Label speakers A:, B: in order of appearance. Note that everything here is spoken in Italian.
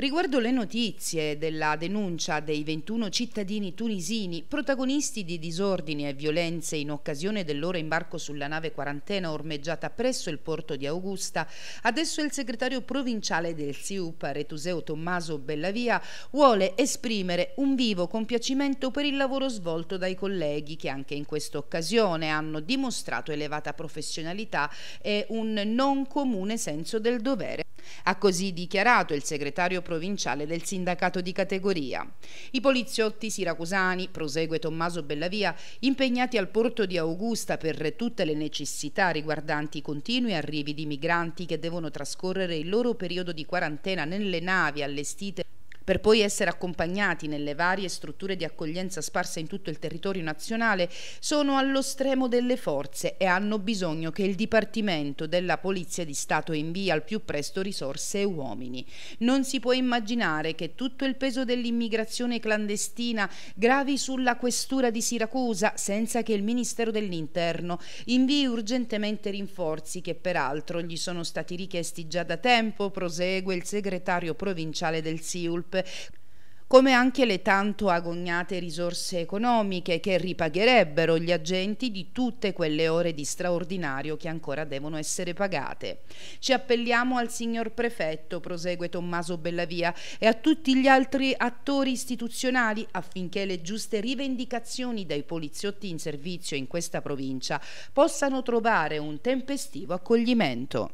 A: Riguardo le notizie della denuncia dei 21 cittadini tunisini protagonisti di disordini e violenze in occasione del loro imbarco sulla nave quarantena ormeggiata presso il porto di Augusta, adesso il segretario provinciale del SIUP, Retuseo Tommaso Bellavia, vuole esprimere un vivo compiacimento per il lavoro svolto dai colleghi che anche in questa occasione hanno dimostrato elevata professionalità e un non comune senso del dovere. Ha così dichiarato il segretario provinciale del sindacato di categoria. I poliziotti siracusani, prosegue Tommaso Bellavia, impegnati al porto di Augusta per tutte le necessità riguardanti i continui arrivi di migranti che devono trascorrere il loro periodo di quarantena nelle navi allestite per poi essere accompagnati nelle varie strutture di accoglienza sparse in tutto il territorio nazionale, sono allo stremo delle forze e hanno bisogno che il Dipartimento della Polizia di Stato invia al più presto risorse e uomini. Non si può immaginare che tutto il peso dell'immigrazione clandestina gravi sulla questura di Siracusa senza che il Ministero dell'Interno invii urgentemente rinforzi che peraltro gli sono stati richiesti già da tempo, prosegue il segretario provinciale del SIULP Group come anche le tanto agognate risorse economiche che ripagherebbero gli agenti di tutte quelle ore di straordinario che ancora devono essere pagate. Ci appelliamo al signor prefetto, prosegue Tommaso Bellavia, e a tutti gli altri attori istituzionali affinché le giuste rivendicazioni dai poliziotti in servizio in questa provincia possano trovare un tempestivo accoglimento.